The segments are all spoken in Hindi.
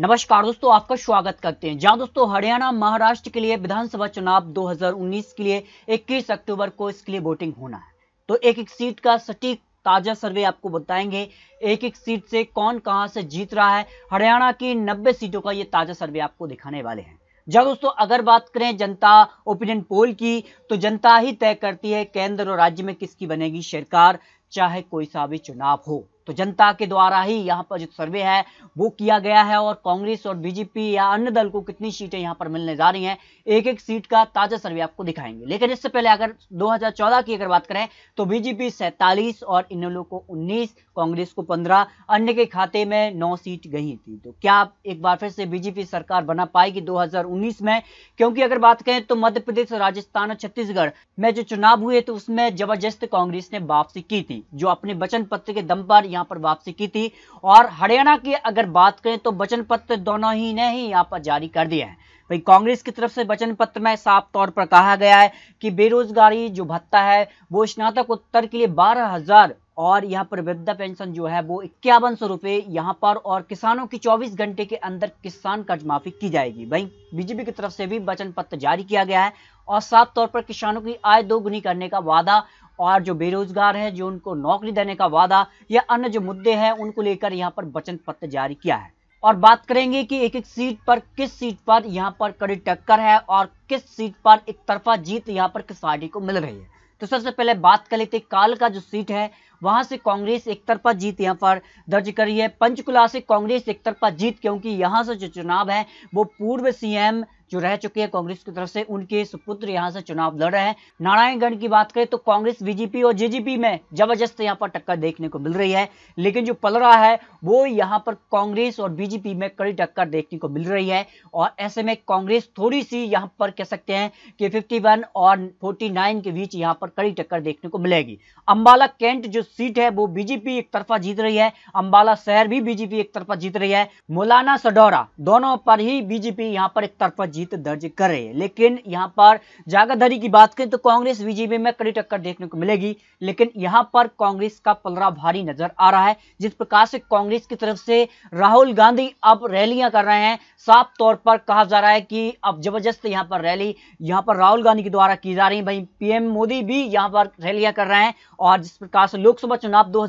नमस्कार दोस्तों आपका स्वागत करते हैं जहां दोस्तों हरियाणा महाराष्ट्र के लिए विधानसभा चुनाव 2019 के लिए 21 अक्टूबर को इसके लिए वोटिंग होना है तो एक एक सीट का सटीक ताजा सर्वे आपको बताएंगे एक एक सीट से कौन कहां से जीत रहा है हरियाणा की 90 सीटों का ये ताजा सर्वे आपको दिखाने वाले हैं जब दोस्तों अगर बात करें जनता ओपिनियन पोल की तो जनता ही तय करती है केंद्र और राज्य में किसकी बनेगी सरकार चाहे कोई सा भी चुनाव हो तो जनता के द्वारा ही यहाँ पर जो सर्वे है वो किया गया है और कांग्रेस और बीजेपी या अन्य दल को कितनी सीटें यहाँ पर मिलने जा रही हैं एक एक सीट का ताजा सर्वे आपको दिखाएंगे लेकिन इससे पहले अगर 2014 की अगर बात करें तो बीजेपी सैतालीस और इन लोगों को 19 कांग्रेस को 15 अन्य के खाते में नौ सीट गई थी तो क्या एक बार फिर से बीजेपी सरकार बना पाएगी 2019 में क्योंकि अगर बात करें तो मध्य प्रदेश राजस्थान और छत्तीसगढ़ में जो चुनाव हुए तो उसमें जबरदस्त कांग्रेस ने वापसी की थी जो अपने वचन पत्र के दम पर यहाँ पर वापसी की थी और हरियाणा की अगर बात करें तो वचन पत्र दोनों ही ने ही यहाँ पर जारी कर दिए हैं भाई कांग्रेस की तरफ से वचन पत्र में साफ तौर पर कहा गया है कि बेरोजगारी जो भत्ता है वो स्नातकोत्तर के लिए बारह हजार और यहाँ पर वृद्धा पेंशन जो है वो इक्यावन सौ रुपए यहाँ पर और किसानों की 24 घंटे के अंदर किसान कर्ज माफी की जाएगी भाई बीजेपी की तरफ से भी वचन पत्र जारी किया गया है और साफ तौर पर किसानों की आय दोगुनी करने का वादा और जो बेरोजगार है जो उनको नौकरी देने का वादा या अन्य जो मुद्दे हैं उनको लेकर यहाँ पर वचन पत्र जारी किया है और बात करेंगे कि एक एक सीट पर किस सीट पर यहाँ पर कड़ी टक्कर है और किस सीट पर एक तरफा जीत यहाँ पर किस पार्टी को मिल रही है तो सबसे पहले बात कर लेते काल का जो सीट है वहां से कांग्रेस एक तरफा जीत यहाँ पर दर्ज कर रही है पंचकुला से कांग्रेस एक तरफा जीत क्योंकि यहां से जो चुनाव है वो पूर्व सीएम जो रह चुके हैं कांग्रेस की तरफ से उनके सुपुत्र यहाँ से चुनाव लड़ रहे हैं नारायणगढ़ की बात करें तो कांग्रेस बीजेपी और जेजेपी में जबरदस्त यहाँ पर टक्कर देखने को मिल रही है लेकिन जो पल रहा है वो यहाँ पर कांग्रेस और बीजेपी में कड़ी टक्कर देखने को मिल रही है और ऐसे में कांग्रेस थोड़ी सी यहाँ पर कह सकते हैं कि फिफ्टी और फोर्टी के बीच यहाँ पर कड़ी टक्कर देखने को मिलेगी अंबाला कैंट जो सीट है वो बीजेपी एक तरफा जीत रही है अंबाला शहर भी बीजेपी एक तरफा जीत रही है मौलाना सडौरा दोनों पर ही बीजेपी यहाँ पर एक तरफा जीत जीत दर्ज करे लेकिन यहाँ पर जागाधरी की बात करें तो कांग्रेस बीजेपी में कड़ी टक्कर देखने को मिलेगी लेकिन यहाँ पर कांग्रेस का पलरा भारी नजर आ रहा है जिस प्रकार से कांग्रेस की तरफ से राहुल गांधी अब रैलियां कर रहे हैं साफ तौर पर कहा जा रहा है कि अब जबरदस्त यहाँ पर रैली यहाँ पर राहुल गांधी के द्वारा की जा रही है भाई पीएम मोदी भी यहाँ पर रैलियां कर रहे हैं और जिस प्रकार से लोकसभा चुनाव दो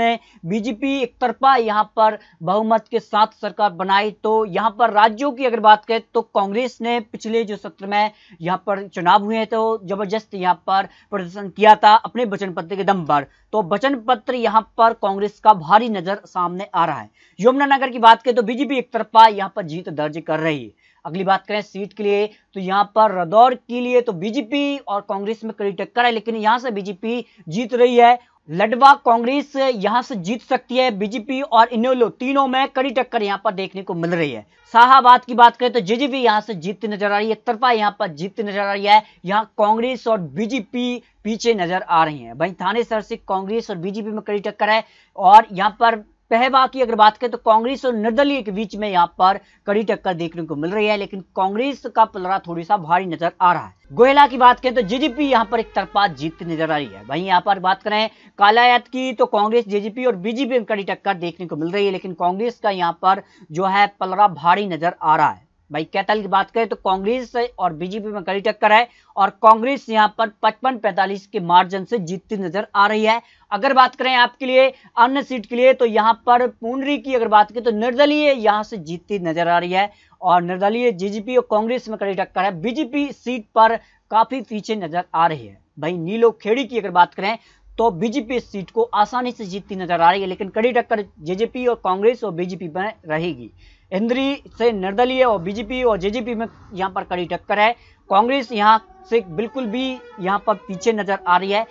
में बीजेपी एक तरफा यहाँ पर बहुमत के साथ सरकार बनाई तो यहाँ पर राज्यों की अगर बात करें तो कांग्रेस कांग्रेस ने पिछले जो सत्र में यहाँ पर चुनाव हुए हैं तो जबरदस्त यहाँ पर प्रदर्शन किया था अपने वचन पत्र के दम पर तो वचन पत्र यहाँ पर कांग्रेस का भारी नजर सामने आ रहा है यमुनानगर की बात करें तो बीजेपी एक तरफा यहाँ पर जीत दर्ज कर रही है अगली बात करें सीट के लिए तो यहाँ पर रदौर के लिए तो बीजेपी और कांग्रेस में कड़ी टक्कर है लेकिन यहाँ से बीजेपी जीत रही है लडवा कांग्रेस यहां से जीत सकती है बीजेपी और इनोलो तीनों में कड़ी टक्कर यहां पर देखने को मिल रही है शाहबाद की बात करें तो जेजेपी यहां से जीतती नजर आ रही है तरफा यहां पर जीतती नजर आ रही है यहां कांग्रेस और बीजेपी पीछे नजर आ रही है वहीं थानेसर से कांग्रेस और बीजेपी में कड़ी टक्कर है और यहां पर पहवा की अगर बात करें तो कांग्रेस और निर्दलीय के बीच में यहाँ पर कड़ी टक्कर देखने को मिल रही है लेकिन कांग्रेस का पलड़ा थोड़ी सा भारी नजर आ रहा है गोयला की बात करें तो जेजेपी यहाँ पर एक तरफा जीतती नजर आ रही है वहीं यहाँ पर बात करें कालायत की तो कांग्रेस जेजेपी और बीजेपी में कड़ी टक्कर देखने को मिल रही है लेकिन कांग्रेस का यहाँ पर जो है पलड़ा भारी नजर आ रहा है भाई कैटल की बात करें तो कांग्रेस और बीजेपी में कड़ी टक्कर है और कांग्रेस यहां पर पचपन पैंतालीस के मार्जिन से जीतती नजर आ रही है अगर बात करें आपके लिए अन्य सीट के लिए तो यहां पर पूनरी की अगर बात करें तो निर्दलीय यहां से जीतती नजर आ रही है और निर्दलीय जेजेपी और कांग्रेस में कड़ी टक्कर है बीजेपी सीट पर काफी पीछे नजर आ रही है भाई नीलो खेड़ी की अगर बात करें तो बीजेपी इस सीट को आसानी से जीतती नजर आ रही है लेकिन कड़ी टक्कर जेजेपी और कांग्रेस और बीजेपी में रहेगी इंद्री से निर्दलीय और बीजेपी और जेजेपी में यहाँ पर कड़ी टक्कर है कांग्रेस यहाँ से बिल्कुल भी यहाँ पर पीछे नजर आ रही है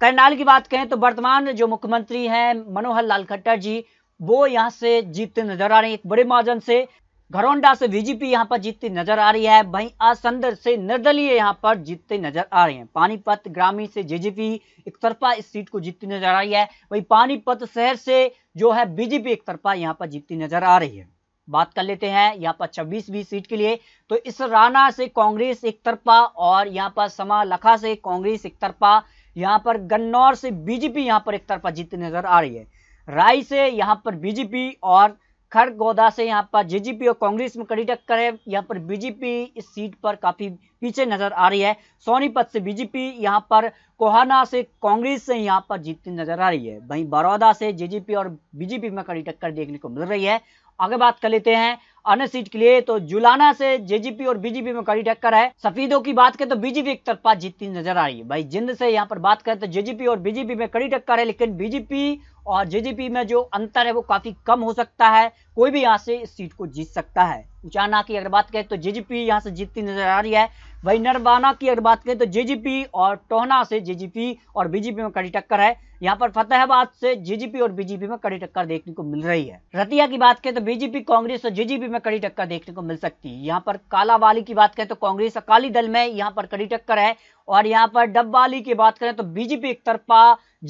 करनाल की बात करें तो वर्तमान जो मुख्यमंत्री हैं मनोहर लाल खट्टर जी वो यहाँ से जीतते नजर आ रहे हैं एक बड़े मार्जन से घरौंडा से बीजेपी यहाँ पर जीतती नजर आ रही है वहीं असंदर से निर्दलीय यहाँ पर जीतते नजर आ रहे हैं पानीपत ग्रामीण से जेजेपी एक तरफा इस सीट को जीतती नजर आ रही है वहीं पानीपत शहर से जो है बीजेपी एक तरफा यहाँ पर जीतती नजर आ रही है बात कर लेते हैं यहाँ पर छब्बीसवीं सीट के लिए तो इस राणा से कांग्रेस एक तरफा और यहाँ पर समा लखा से कांग्रेस एक तरफा यहाँ पर गन्नौर से बीजेपी यहाँ पर एक तरफा जीतती नजर आ रही है राय से यहाँ पर बीजेपी और खड़गोदा से यहाँ पर जेजीपी और कांग्रेस में कड़ी टक्कर है यहाँ पर बीजेपी इस सीट पर काफी पीछे नजर आ रही है सोनीपत से बीजेपी यहाँ पर कोहाना से कांग्रेस से यहाँ पर जीतती नजर आ रही है वहीं बड़ौदा से जेजीपी और बीजेपी में कड़ी टक्कर देखने को मिल रही है आगे बात कर लेते हैं अन्य सीट के लिए तो जुलाना से जेजीपी और बीजेपी में कड़ी टक्कर है सफीदों की बात करें तो बीजेपी एक तरफा जीतती नजर आ रही है भाई जिंद से यहाँ पर बात करें तो जेजीपी और बीजेपी में कड़ी टक्कर है लेकिन बीजेपी और जेजीपी में जो अंतर है वो काफी कम हो सकता है कोई भी यहाँ से इस सीट को जीत सकता है उचाना की अगर बात करें तो जेजीपी यहाँ से जीतती नजर आ रही है वही नरबाना की अगर बात करें तो जेजीपी और टोहना से जेजीपी और बीजेपी में कड़ी टक्कर है यहाँ पर फतेहाबाद से जेजीपी और बीजेपी में कड़ी टक्कर देखने को मिल रही है रतिया की बात करें तो बीजेपी कांग्रेस और जेजीपी में कड़ी टक्कर देखने को मिल सकती है यहाँ पर कालावाली की बात करें तो कांग्रेस अकाली दल में यहाँ पर कड़ी टक्कर है और यहाँ पर डब्बाली की बात करें तो बीजेपी एक तरफा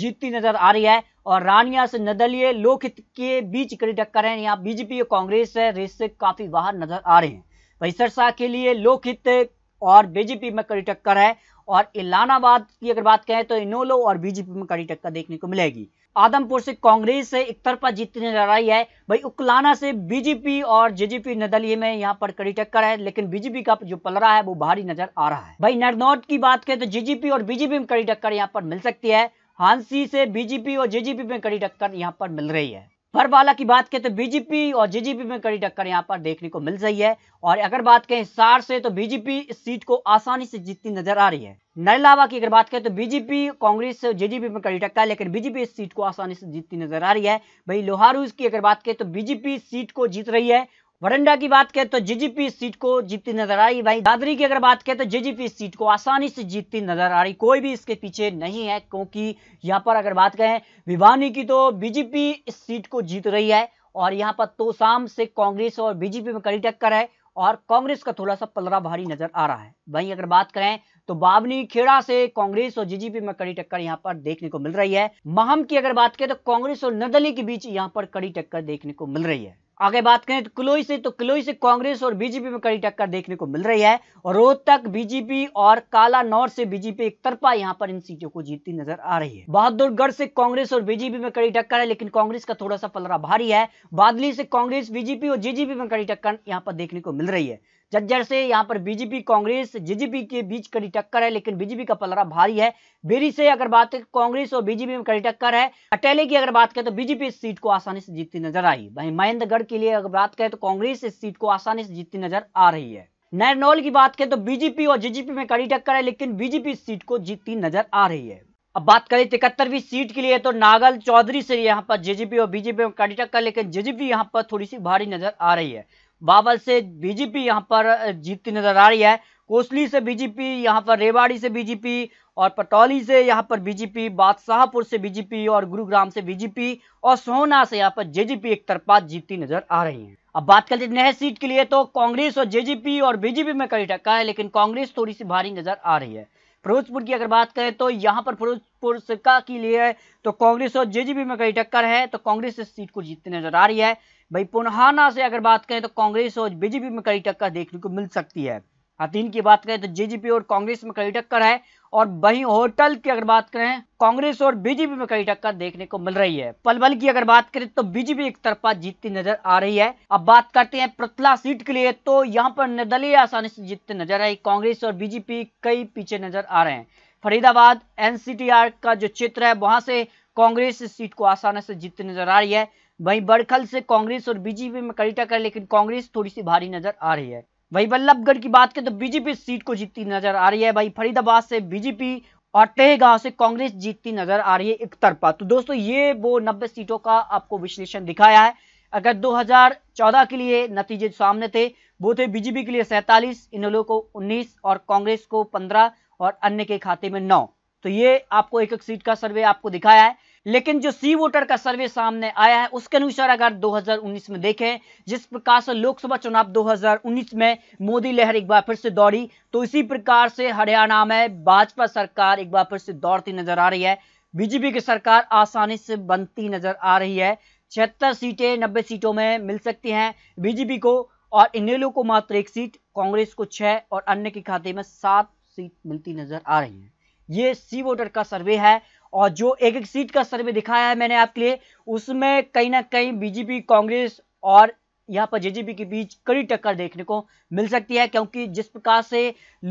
जीतती नजर आ रही है और रानिया से निर्दलीय लोकहित के बीच कड़ी टक्कर है यहाँ बीजेपी और कांग्रेस रेस से काफी बाहर नजर आ रहे हैं वही सरसा के लिए लोकहित और बीजेपी में कड़ी टक्कर है और इलाहाबाद की अगर बात करें तो इनोलो और बीजेपी में कड़ी टक्कर देखने को मिलेगी आदमपुर से कांग्रेस से एक तरफा जीतने जा रही है भाई उकलाना से बीजेपी और जेजेपी निर्दलीय में यहाँ पर कड़ी टक्कर है लेकिन बीजेपी का जो पलरा है वो भारी नजर आ रहा है भाई नरनौट की बात करें तो जेजेपी और बीजेपी में कड़ी टक्कर यहाँ पर मिल सकती है हांसी से बीजेपी और जेजीपी में कड़ी टक्कर यहाँ पर मिल रही है भरवाला की बात करें तो बीजेपी और जेजीपी में कड़ी टक्कर यहाँ पर देखने को मिल रही है और अगर बात करें हिसार से तो बीजेपी इस सीट को आसानी से जीतती नजर आ रही है नरलावा की अगर बात करें तो बीजेपी कांग्रेस से जेजीपी में कड़ी टक्कर है लेकिन बीजेपी इस सीट को आसानी से जीतती नजर आ रही है वही लोहारूज की अगर बात करें तो बीजेपी सीट को जीत रही है वरंडा की बात करें तो जेजीपी सीट को जीतती नजर आई भाई दादरी की अगर बात करें तो जेजीपी सीट को आसानी से जीतती नजर आ रही कोई भी इसके पीछे नहीं है क्योंकि यहाँ पर अगर बात करें भिवानी की तो बीजेपी इस सीट को जीत रही है और यहाँ पर तोसाम से कांग्रेस और बीजेपी में कड़ी टक्कर है और कांग्रेस का थोड़ा सा पलरा भारी नजर आ रहा है वहीं अगर बात करें तो बाबनी खेड़ा से कांग्रेस और जीजीपी में कड़ी टक्कर यहाँ पर देखने को मिल रही है महम की अगर बात करें तो कांग्रेस और नदली के बीच यहाँ पर कड़ी टक्कर देखने को मिल रही है आगे बात करें तो क्लोई से तो क्लोई से कांग्रेस और बीजेपी में कड़ी टक्कर देखने को मिल रही है और रोहतक बीजेपी और काला नौर से बीजेपी एक तरफा यहाँ पर इन सीटों को जीतती नजर आ रही है बहादुरगढ़ से कांग्रेस और बीजेपी में कड़ी टक्कर है लेकिन कांग्रेस का थोड़ा सा पलरा भारी है बादली से कांग्रेस बीजेपी और जेजीपी में कड़ी टक्कर यहाँ पर देखने को मिल रही है झज्जर से यहाँ पर बीजेपी कांग्रेस जीजीपी के बीच कड़ी टक्कर है लेकिन बीजेपी का पलरा भारी है बेरी से अगर बात कांग्रेस और बीजेपी में कड़ी टक्कर है अटेले की अगर बात करें तो बीजेपी इस सीट को आसानी से जीतती नजर आई वहीं महेंद्रगढ़ के लिए अगर बात करें तो कांग्रेस इस सीट को आसानी से जीतती नजर आ रही है नैरनौल की बात करें तो बीजेपी और जीजीपी में कड़ी टक्कर है लेकिन बीजेपी इस सीट को जीतती नजर आ रही है अब बात करें तिकहत्तरवीं सीट के लिए तो नागल चौधरी से यहाँ पर जेजेपी और बीजेपी में कड़ी टक्कर लेकिन जेजेपी यहाँ पर थोड़ी सी भारी नजर आ रही है बाबल से बीजेपी यहाँ पर जीतती नजर आ रही है कोसली से बीजेपी यहाँ पर रेवाड़ी से बीजेपी और पटौली से यहाँ पर बीजेपी बादशाहपुर से बीजेपी और गुरुग्राम से बीजेपी और सोहना से यहाँ पर जेजेपी एक तरफा जीतती नजर आ रही है अब बात करते नए सीट के लिए तो कांग्रेस और जेजेपी और बीजेपी में कड़ी टक्का है लेकिन कांग्रेस थोड़ी सी भारी नजर आ रही है फिरोजपुर की अगर बात करें तो यहाँ पर फिरोजपुर सिक्का के लिए तो कांग्रेस और जेजेपी में कड़ी टक्कर है तो कांग्रेस इस सीट को जीतती नजर आ रही है भाई पुनहाना से अगर बात करें तो कांग्रेस और बीजेपी में कड़ी टक्कर देखने को मिल सकती है हतीन की बात करें तो जेजेपी और कांग्रेस में कड़ी टक्कर है और वहीं होटल की अगर बात करें कांग्रेस और बीजेपी में कड़ी टक्कर देखने को मिल रही है पलवल की अगर बात करें तो बीजेपी एक तरफा जीतती नजर आ रही है अब बात करते हैं प्रतला सीट के लिए तो यहाँ पर निर्दलीय आसानी से जीतते नजर आई कांग्रेस और बीजेपी कई पीछे नजर आ रहे हैं फरीदाबाद एनसीटीआर का जो क्षेत्र है वहां से कांग्रेस सीट को आसानी से जीतती नजर आ रही है वहीं बड़खल से कांग्रेस और बीजेपी में कड़ी टक्कर लेकिन कांग्रेस थोड़ी सी भारी नजर आ रही है वहीं बल्लभगढ़ की बात करें तो बीजेपी सीट को जीतती नजर आ रही है भाई फरीदाबाद से बीजेपी और तहगांव से कांग्रेस जीतती नजर आ रही है एक तरफा तो दोस्तों ये वो नब्बे सीटों का आपको विश्लेषण दिखाया है अगर 2014 के लिए नतीजे सामने थे वो थे बीजेपी के लिए इन इनलो को 19 और कांग्रेस को 15 और अन्य के खाते में 9 तो ये आपको एक एक सीट का सर्वे आपको दिखाया है लेकिन जो सी वोटर का सर्वे सामने आया है उसके अनुसार अगर 2019 में देखें जिस प्रकार से लोकसभा चुनाव 2019 में मोदी लहर एक बार फिर से दौड़ी तो इसी प्रकार से हरियाणा में भाजपा सरकार एक बार फिर से दौड़ती नजर आ रही है बीजेपी की सरकार आसानी से बनती नजर आ रही है छिहत्तर सीटें नब्बे सीटों में मिल सकती हैं बीजेपी को और इनेलो को मात्र एक सीट कांग्रेस को छह और अन्य के खाते में सात सीट मिलती नजर आ रही है ये सी वोटर का सर्वे है और जो एक एक सीट का सर्वे दिखाया है मैंने आपके लिए उसमें कहीं ना कहीं बीजेपी कांग्रेस और यहाँ पर जेजेपी के बीच कड़ी टक्कर देखने को मिल सकती है क्योंकि जिस प्रकार से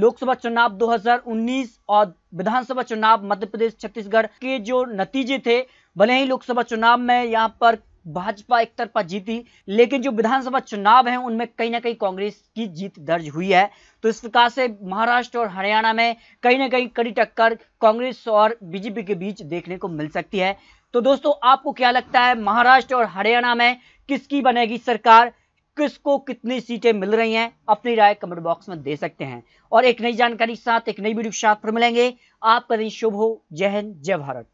लोकसभा चुनाव 2019 और विधानसभा चुनाव मध्य प्रदेश छत्तीसगढ़ के जो नतीजे थे भले ही लोकसभा चुनाव में यहाँ पर भाजपा एक तरफा जीती लेकिन जो विधानसभा चुनाव हैं उनमें कहीं ना कहीं कांग्रेस की जीत दर्ज हुई है तो इस प्रकार से महाराष्ट्र और हरियाणा में कहीं ना कहीं कड़ी टक्कर कांग्रेस और बीजेपी के बीच देखने को मिल सकती है तो दोस्तों आपको क्या लगता है महाराष्ट्र और हरियाणा में किसकी बनेगी सरकार किसको कितनी सीटें मिल रही हैं अपनी राय कमेंट बॉक्स में दे सकते हैं और एक नई जानकारी के साथ एक नई वीडियो के साथ फिर मिलेंगे आपका दिन शुभ हो जय हिंद जय भारत